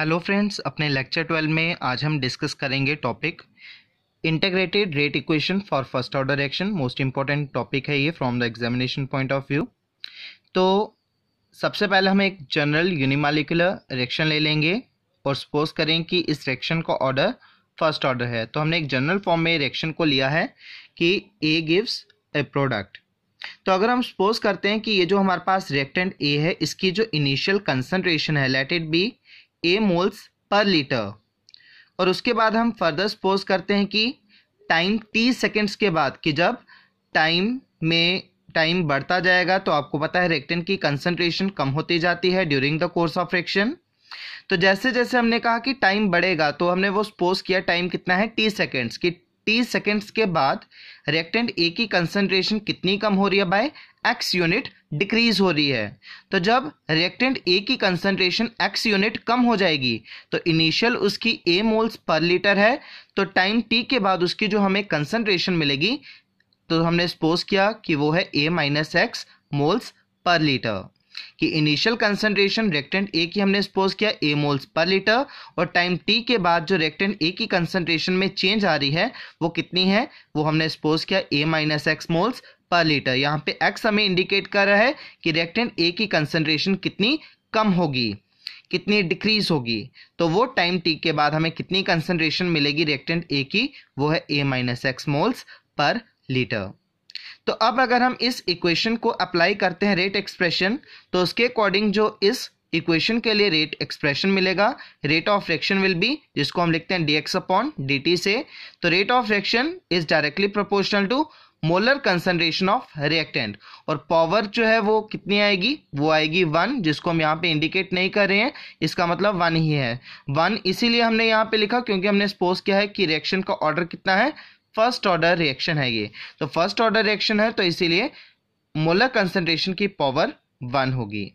hello friends अपने lecture twelve में आज हम डिस्कस करेंगे topic integrated rate equation for first order action most important topic है ये from the examination point of view तो सबसे पहले हम एक जनरल यूनिमालिकुलर रिएक्शन ले लेंगे और सपोज करें कि इस रिएक्शन का ऑर्डर फर्स्ट ऑर्डर है तो हमने एक जनरल फॉर्म में रिएक्शन को लिया है कि ए गिव्स ए प्रोडक्ट तो अगर हम सपोज करते हैं कि ये जो हमारे पास रिएक्टेंट ए है इसकी जो इनिशियल कंसनट्रेशन है let it be a moles per litre और उसके बाद हम फर्दर सपोज करते हैं कि टाइम टी सेकेंड्स के बाद कि जब टाइम में टाइम बढ़ता जाएगा तो आपको पता है रेक्टेंट की कंसंट्रेशन कम होती जाती है during the course of friction तो जैसे जैसे हमने कहा कि टाइम बढ़ेगा तो हमने वो सपोज किया टाइम कितना है टी सेकेंड्स कि टी सेकेंड्स के बाद रेक्टेंट ए की कंसंट्रेशन कितनी कम हो रही है बाय एक्स यूनिट डिक्रीज हो रही है तो जब रिएक्टेंट ए की कंसंट्रेशन एक्स यूनिट कम हो जाएगी तो इनिशियल उसकी ए मोल्स पर लीटर है तो टाइम टी के बाद उसकी जो हमें कंसंट्रेशन मिलेगी तो हमने सपोज किया कि वो है a minus x moles per litre कि इनिशियल कंसनट्रेशन रेक्टेंट ए की हमने सपोज किया ए मोल्स पर लीटर और टाइम टी के बाद जो रेक्टेंट ए की कंसनट्रेशन में चेंज आ रही है वो कितनी है वो हमने सपोज किया a minus x moles per litre यहाँ पे एक्स हमें इंडिकेट कर रहा है कि रेक्टेंट ए की कंसनट्रेशन कितनी कम होगी कितनी डिक्रीज होगी तो वो टाइम टी के बाद हमें कितनी कंसनट्रेशन मिलेगी रेक्टेंट ए की वो है a minus x moles per litre तो अब अगर हम इस इक्वेशन को अप्लाई करते हैं रेट एक्सप्रेशन तो उसके अकॉर्डिंग जो इस इक्वेशन के लिए रेट एक्सप्रेशन मिलेगा rate of fraction will be जिसको हम लिखते हैं डीएक्स अपॉन डी से तो rate of fraction is directly proportional to molar concentration of reactant और पावर जो है वो कितनी आएगी वो आएगी वन जिसको हम यहाँ पे इंडिकेट नहीं कर रहे हैं इसका मतलब वन ही है वन इसीलिए हमने यहाँ पे लिखा क्योंकि हमने सपोज किया है कि रिएक्शन का ऑर्डर कितना है फर्स्ट ऑर्डर रिएक्शन है ये तो फर्स्ट ऑर्डर रिएक्शन है तो इसीलिए मोलर कंसेंट्रेशन की पावर वन होगी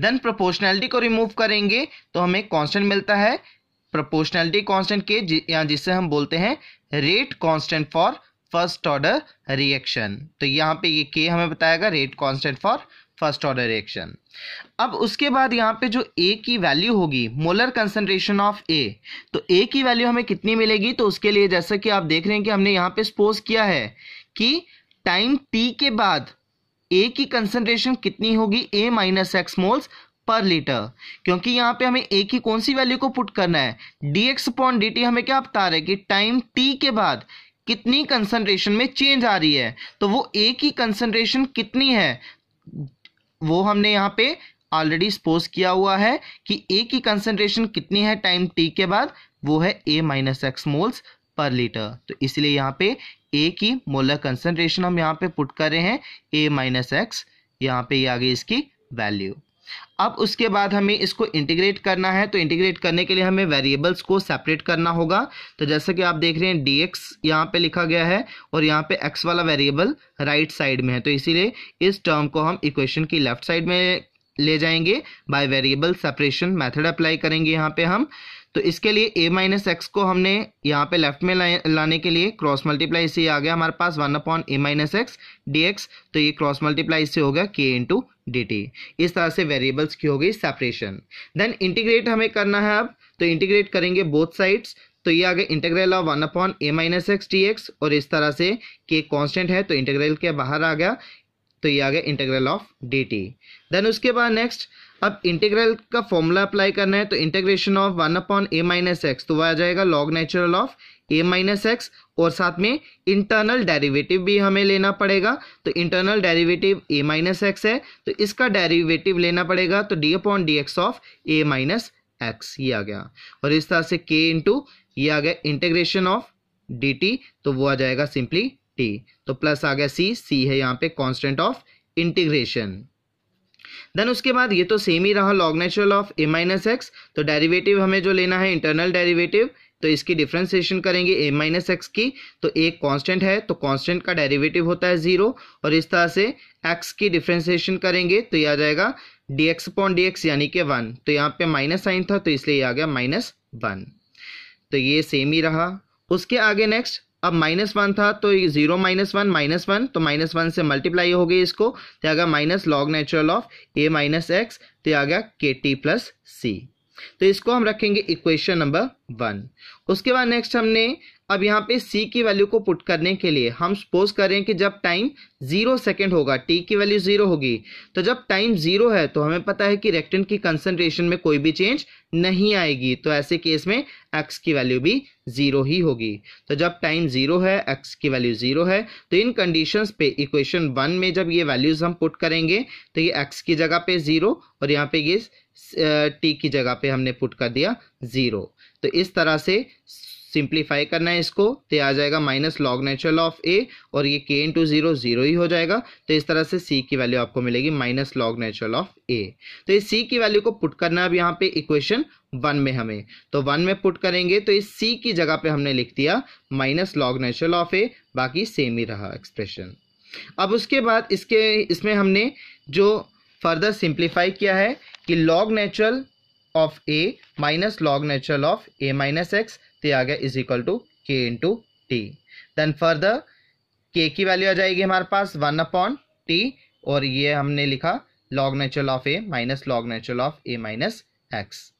देन प्रोपोर्शनैलिटी को रिमूव करेंगे तो हमें कांस्टेंट मिलता है प्रोपोर्शनैलिटी कांस्टेंट के जि, या जिसे हम बोलते हैं rate constant for first order reaction तो यहाँ पे ये के हमें बताएगा rate constant for first order reaction अब उसके बाद यहाँ पे जो ए की वैल्यू होगी मोलर कंसनट्रेशन ऑफ ए तो ए की वैल्यू हमें कितनी मिलेगी तो उसके लिए जैसा कि आप देख रहे हैं कि हमने यहाँ पे सपोज किया है कि टाइम टी के बाद ए की कंसनट्रेशन कितनी होगी a minus x moles per litre क्योंकि यहाँ पे हमें ए की कौन सी वैल्यू को पुट करना है d x upon d t हमें क्या बता रहे कि टाइम टी के बाद कितनी कंसनट्रेशन में चेंज आ रही है तो वो ए की कंसनट्रेशन कितनी है वो हमने यहाँ पे ऑलरेडी सपोज किया हुआ है कि ए की कंसनट्रेशन कितनी है टाइम टी के बाद वो है a minus x moles per litre तो इसलिए यहाँ पे ए की मोलर कंसनट्रेशन हम यहाँ पे पुट कर रहे हैं ए माइनस एक्स यहाँ पे ये आ गई इसकी वैल्यू अब उसके बाद हमें इसको इंटीग्रेट करना है तो इंटीग्रेट करने के लिए हमें वेरिएबल्स को सेपरेट करना होगा तो जैसे कि आप देख रहे हैं डी एक्स यहाँ पर लिखा गया है और यहाँ पे एक्स वाला वेरिएबल राइट साइड में है तो इसीलिए इस टर्म को हम इक्वेशन की लेफ्ट साइड में ले जाएंगे by variable separation method apply करेंगे यहाँ पे हम तो इसके लिए a माइनस एक्स को हमने यहाँ पे लेफ्ट में लाने के लिए क्रॉस मल्टीप्लाई इससे आ गया हमारे पास वन अपॉन ए माइनस एक्स डी एक्स तो ये क्रॉस मल्टीप्लाई इससे होगा के इंटू डी टी इस तरह से वेरिएबल्स की हो गई सेपरेशन देन इंटीग्रेट हमें करना है अब तो इंटीग्रेट करेंगे बोथ साइड्स तो ये आ गया integral of one upon A minus x d x और इस तरह से के कॉन्स्टेंट है तो इंटेग्रल के बाहर आ गया तो ये आ गया integral of d t then उसके बाद नेक्स्ट अब इंटीग्रल का फॉर्मूला अप्लाई करना है तो integration of one upon A minus x तो वह आ जाएगा log natural of A minus x और साथ में इंटरनल डेरिवेटिव भी हमें लेना पड़ेगा तो internal derivative a minus x है तो इसका डेरिवेटिव लेना पड़ेगा तो d upon d x of A minus x ये आ गया और इस तरह से के इंटू ये आ गया इंटीग्रेशन ऑफ डी टी तो वो आ जाएगा सिंपली टी तो प्लस आ गया सी सी है यहाँ पे कॉन्स्टेंट ऑफ इंटीग्रेशन देन उसके बाद ये तो सेम ही रहा log natural of A minus x तो डेरिवेटिव हमें जो लेना है इंटरनल डेरिवेटिव तो इसकी डिफ्रेंसिएशन करेंगे ए माइनस एक्स की तो एक कांस्टेंट है तो कांस्टेंट का डेरिवेटिव होता है जीरो और इस तरह से एक्स की डिफ्रेंसिएशन करेंगे तो ये आ जाएगा d x upon d x यानी कि वन तो यहाँ पे माइनस साइन था तो इसलिए आ गया माइनस वन तो ये सेम ही रहा उसके आगे नेक्स्ट अब माइनस वन था तो zero minus one minus one तो माइनस वन से मल्टीप्लाई हो गई इसको तो आ गया minus log natural of A minus x तो आ गया के टी प्लस सी तो इसको हम रखेंगे इक्वेशन नंबर वन उसके बाद नेक्स्ट हमने अब यहाँ पे सी की वैल्यू को पुट करने के लिए हम सपोज करें कि जब टाइम जीरो सेकेंड होगा टी की वैल्यू जीरो होगी तो जब टाइम जीरो है तो हमें पता है कि रेक्टेंट की कंसनट्रेशन में कोई भी चेंज नहीं आएगी तो ऐसे केस में एक्स की वैल्यू भी जीरो ही होगी तो जब टाइम जीरो है एक्स की वैल्यू जीरो है तो इन कंडीशंस पे इक्वेशन वन में जब ये वैल्यूज हम पुट करेंगे तो ये एक्स की जगह पे जीरो और यहाँ पे ये टी की जगह पे हमने पुट कर दिया जीरो तो इस तरह से सिंप्लीफाई करना है इसको तो आ जाएगा minus log natural of a और ये के इंटू जीरो जीरो ही हो जाएगा तो इस तरह से सी की वैल्यू आपको मिलेगी minus log natural of a तो इस सी की वैल्यू को पुट करना अब यहाँ पे इक्वेशन वन में हमें तो वन में पुट करेंगे तो इस सी की जगह पे हमने लिख दिया minus log natural of a बाकी सेम ही रहा एक्सप्रेशन अब उसके बाद इसके इसमें हमने जो फर्दर सिंप्लीफाई किया है कि log natural of A minus log natural of A minus X आ गया is equal to K into T then further K की वैल्यू आ जाएगी हमारे पास वन अपॉन टी और ये हमने लिखा log natural of A minus log natural of A minus X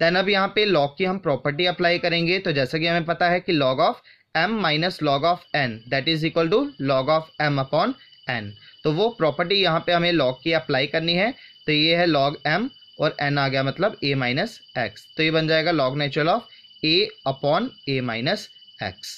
then अब यहाँ पे लॉग की हम प्रॉपर्टी अप्लाई करेंगे तो जैसा कि हमें पता है कि log of M minus log of N that is equal to log of M upon N तो वो प्रॉपर्टी यहाँ पे हमें लॉग की अप्लाई करनी है तो ये है लॉग एम और एन आ गया मतलब ए माइनस एक्स तो ये बन जाएगा log natural of A upon A minus X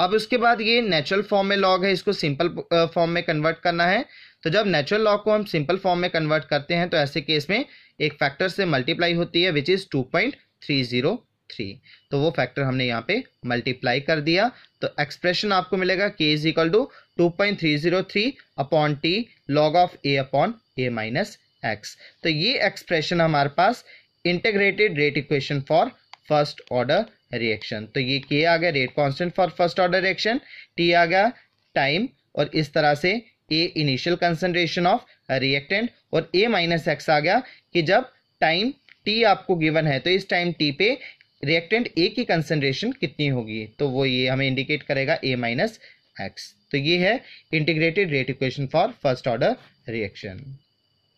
अब उसके बाद ये नेचुरल फॉर्म में लॉग है इसको सिंपल फॉर्म में कन्वर्ट करना है तो जब नेचुरल लॉग को हम सिंपल फॉर्म में कन्वर्ट करते हैं तो ऐसे केस में एक फैक्टर से मल्टीप्लाई होती है which is two point three zero three तो वो फैक्टर हमने यहाँ पे मल्टीप्लाई कर दिया तो एक्सप्रेशन आपको मिलेगा K is equal to two point three zero three upon T log of A upon A minus x तो ये एक्सप्रेशन हमारे पास integrated rate equation for first order reaction तो ये के आ गया rate constant for first order reaction T आ गया टाइम और इस तरह से A initial concentration of reactant और ए माइनस एक्स आ गया कि जब टाइम टी आपको गिवन है तो इस टाइम टी पे रिएक्टेंट ए की कंसनट्रेशन कितनी होगी तो वो ये हमें इंडिकेट करेगा ए माइनस एक्स तो ये है integrated rate equation for first order reaction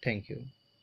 thank you